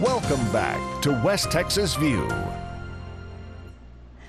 Welcome back to West Texas View.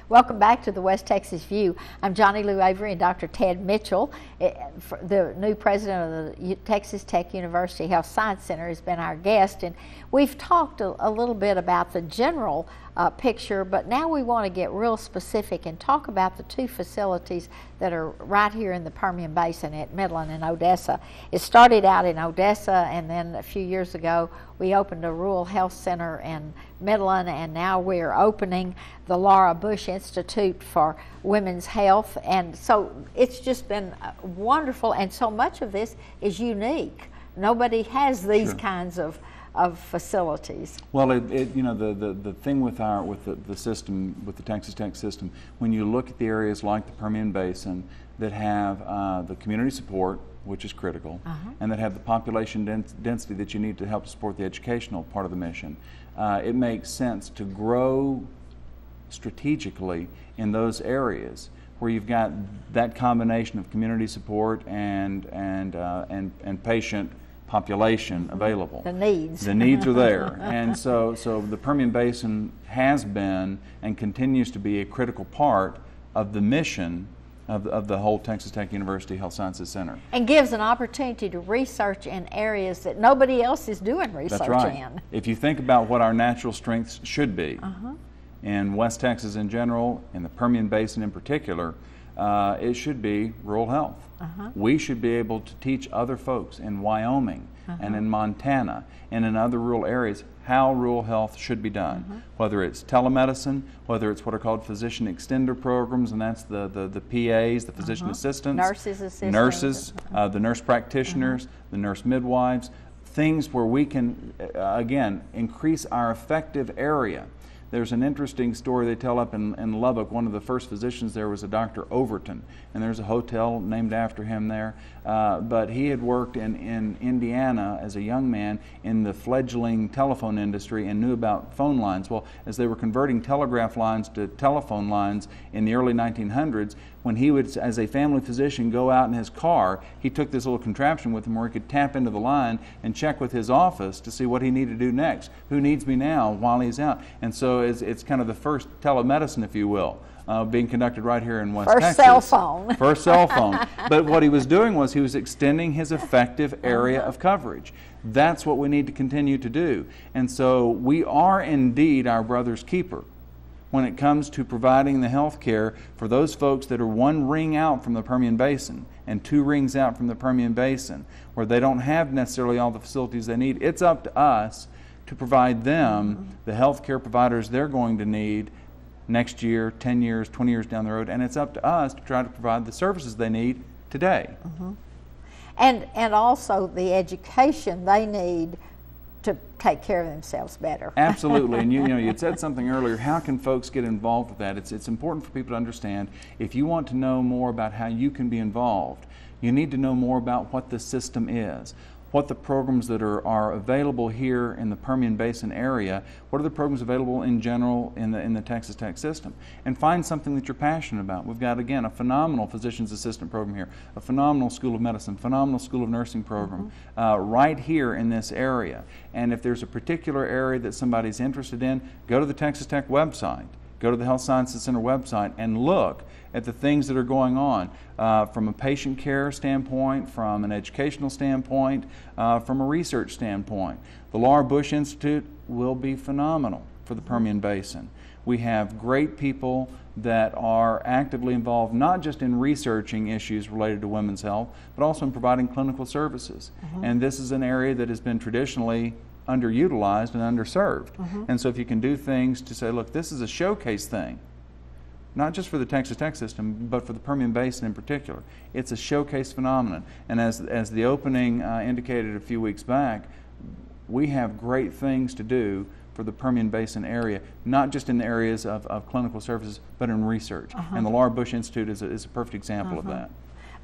Welcome back to the West Texas View. I'm Johnny Lou Avery and Dr. Ted Mitchell. Eh, the new president of the Texas Tech University Health Science Center has been our guest, and we've talked a, little bit about the general uh, picture, but now we want to get real specific and talk about the two facilities that are right here in the Permian Basin at Midland and Odessa. It started out in Odessa, and then a few years ago, we opened a rural health center and Midland, and now we're opening the Laura Bush Institute for Women's Health. And so it's just been wonderful, and so much of this is unique. Nobody has these sure. kinds of of facilities. Well, it, it, you know, the, the, the thing with our with the, the system, with the Texas Tech system, when you look at the areas like the Permian Basin that have uh, the community support, which is critical, uh -huh. and that have the population dens density that you need to help support the educational part of the mission uh, it makes sense to grow strategically in those areas where you've got that combination of community support and and uh, and, and patient population mm-hmm. available. The needs. The needs are there, and so so the Permian Basin has been and continues to be a critical part of the mission of, of the whole Texas Tech University Health Sciences Center. And gives an opportunity to research in areas that nobody else is doing research That's right. in. If you think about what our natural strengths should be, uh -huh. in West Texas in general, in the Permian Basin in particular, uh, it should be rural health. Uh-huh. We should be able to teach other folks in Wyoming uh-huh. and in uh-huh. Montana and in other rural areas how rural health should be done, uh-huh. whether it's telemedicine, whether it's what are called physician extender programs, and that's the, the, the PAs, the physician uh-huh. assistants, nurses, assistants. nurses uh-huh. uh, the nurse practitioners, the nurse midwives, things where we can, uh, again, increase our effective area. There's an interesting story they tell up in, in Lubbock. One of the first physicians there was a Dr. Overton, and there's a hotel named after him there. Uh, but he had worked in, in Indiana as a young man in the fledgling telephone industry and knew about phone lines. Well, as they were converting telegraph lines to telephone lines in the early 1900s, when he would, as a family physician, go out in his car, he took this little contraption with him where he could tap into the line and check with his office to see what he needed to do next. Who needs me now while he's out? And so it's, it's kind of the first telemedicine, if you will. Uh, being conducted right here in West First Texas. cell phone. First cell phone. but what he was doing was he was extending his effective area of coverage. That's what we need to continue to do. And so we are indeed our brother's keeper when it comes to providing the health care for those folks that are one ring out from the Permian Basin and two rings out from the Permian Basin, where they don't have necessarily all the facilities they need. It's up to us to provide them the health care providers they're going to need next year, 10 years, 20 years down the road, and it's up to us to try to provide the services they need today. Mm-hmm. And, and also the education they need to take care of themselves better. Absolutely, and you, you, know you said something earlier. How can folks get involved with that? It's it's important for people to understand. If you want to know more about how you can be involved, you need to know more about what the system is what the programs that are, are available here in the Permian Basin area, what are the programs available in general in the, in the Texas Tech system, and find something that you're passionate about. We've got, again, a phenomenal physician's assistant program here, a phenomenal school of medicine, phenomenal school of nursing program mm-hmm. uh, right here in this area. And if there's a particular area that somebody's interested in, go to the Texas Tech website Go to the Health Sciences Center website and look at the things that are going on uh, from a patient care standpoint, from an educational standpoint, uh, from a research standpoint. The Laura Bush Institute will be phenomenal for the Permian Basin. We have great people that are actively involved not just in researching issues related to women's health, but also in providing clinical services. Mm-hmm. And this is an area that has been traditionally underutilized and underserved. Mm-hmm. And so if you can do things to say, look, this is a showcase thing, not just for the Texas Tech system, but for the Permian Basin in particular, it's a showcase phenomenon. And as, as the opening uh, indicated a few weeks back, we have great things to do for the Permian Basin area, not just in the areas of, of clinical services, but in research. Uh-huh. And the Laura Bush Institute is a, is a perfect example uh-huh. of that.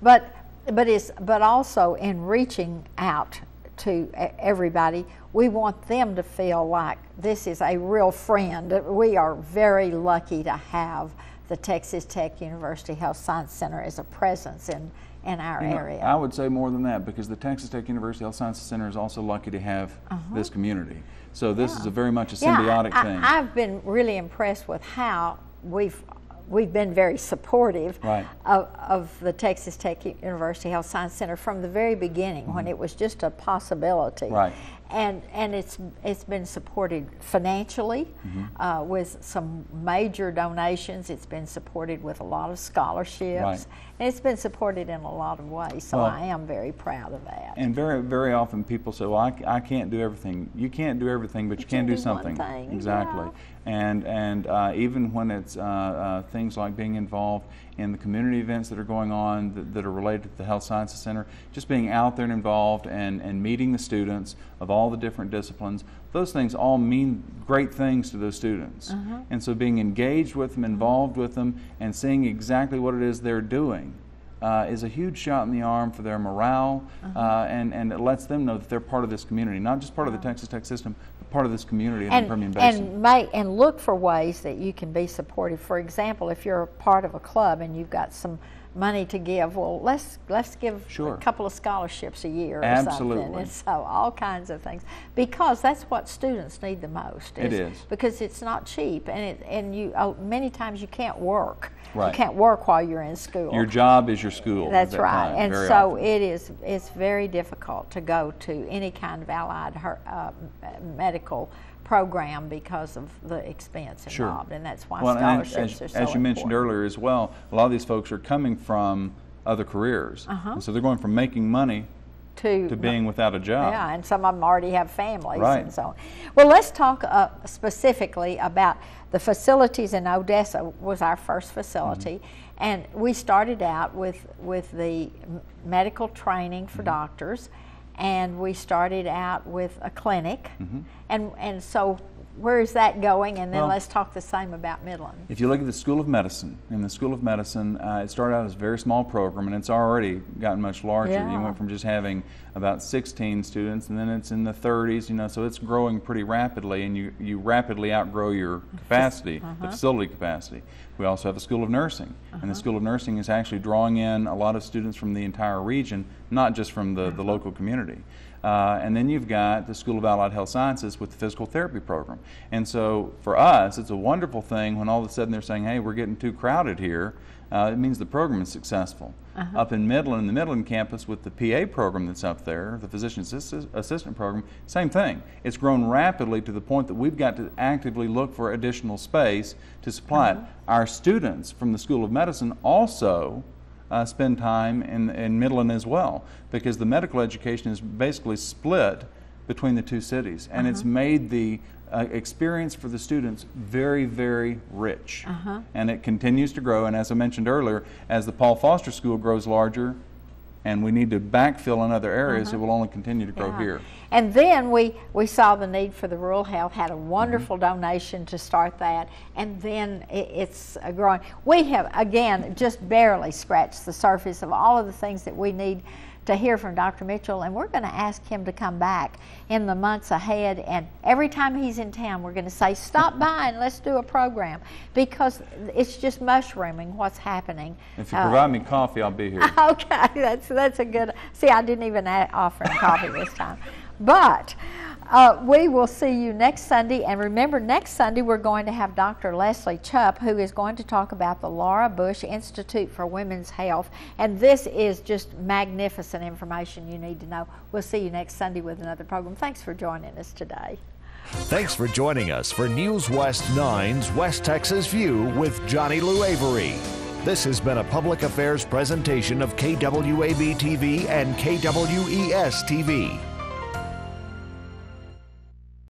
But but it's but also in reaching out to everybody. We want them to feel like this is a real friend. We are very lucky to have the Texas Tech University Health Science Center as a presence in, in our you know, area. I would say more than that because the Texas Tech University Health Science Center is also lucky to have uh -huh. this community. So this yeah. is a very much a symbiotic yeah, I, thing. I, I've been really impressed with how we've we've been very supportive right. of, of, the Texas Tech University Health Science Center from the very beginning mm -hmm. when mm-hmm. it was just a possibility. Right. And, and it's, it's been supported financially mm -hmm. uh, with some major donations. It's been supported with a lot of scholarships. Right. And it's been supported in a lot of ways. So well, I am very proud of that. And very, very often people say, well, I, I can't do everything. You can't do everything, but, but you, can, do, do something. Exactly. Yeah. And, and uh, even when it's uh, uh things like being involved in the community events that are going on that, that, are related to the Health Sciences Center, just being out there and involved and, and meeting the students of all the different disciplines. Those things all mean great things to those students. Uh-huh. And so being engaged with them, involved with them, and seeing exactly what it is they're doing. Uh, is a huge shot in the arm for their morale, uh-huh. uh, and, and it lets them know that they're part of this community, not just part of the Texas Tech system, part of this community in and, the Permian Basin. And, may, and look for ways that you can be supportive. For example, if you're a part of a club and you've got some money to give. Well, let's let's give sure. a couple of scholarships a year or Absolutely. something. And so all kinds of things because that's what students need the most. Is it is because it's not cheap and it and you oh, many times you can't work. Right. You can't work while you're in school. Your job is your school. That's that right. Time, and so often. it is it's very difficult to go to any kind of allied her, uh, medical program because of the expense involved, sure. and that's why well, scholarships as, are so As you important. mentioned earlier as well, a lot of these folks are coming from other careers, uh -huh. so they're going from making money to, to being without a job. Yeah, and some of them already have families right. and so on. Well, let's talk uh, specifically about the facilities in Odessa was our first facility, mm -hmm. and we started out with with the medical training for mm -hmm. doctors and we started out with a clinic, mm-hmm. and and so where is that going? And then well, let's talk the same about Midland. If you look at the School of Medicine, in the School of Medicine, uh, it started out as a very small program, and it's already gotten much larger. Yeah. You went from just having about 16 students, and then it's in the 30s. You know, so it's growing pretty rapidly, and you you rapidly outgrow your capacity, uh -huh. the uh-huh. facility capacity. We also have the School of Nursing, uh -huh. and the uh-huh. School of Nursing is actually drawing in a lot of students from the entire region, not just from the, -huh. the local community. Uh, and then you've got the School of Allied Health Sciences with the physical therapy program. And so for us, it's a wonderful thing when all of a sudden they're saying, hey, we're getting too crowded here. Uh, it means the program is successful. Uh-huh. Up in Midland, the Midland campus with the PA program that's up there, the physician assist- assistant program, same thing. It's grown rapidly to the point that we've got to actively look for additional space to supply uh-huh. it. Our students from the School of Medicine also uh, spend time in, in Midland as well because the medical education is basically split between the two cities and uh-huh. it's made the uh, experience for the students very, very rich. Uh-huh. And it continues to grow. And as I mentioned earlier, as the Paul Foster School grows larger, and we need to backfill in other areas, uh-huh. it will only continue to grow yeah. here. And then we, we saw the need for the rural health, had a wonderful mm-hmm. donation to start that, and then it, it's growing. We have, again, just barely scratched the surface of all of the things that we need to hear from Dr. Mitchell, and we're going to ask him to come back in the months ahead. And every time he's in town, we're going to say, Stop by and let's do a program because it's just mushrooming what's happening. If you uh, provide me coffee, I'll be here. Okay, that's, that's a good. See, I didn't even offer him coffee this time. But uh, we will see you next Sunday. And remember, next Sunday we're going to have Dr. Leslie Chupp, who is going to talk about the Laura Bush Institute for Women's Health. And this is just magnificent information you need to know. We'll see you next Sunday with another program. Thanks for joining us today. Thanks for joining us for News West 9's West Texas View with Johnny Lou Avery. This has been a public affairs presentation of KWAB TV and KWES TV.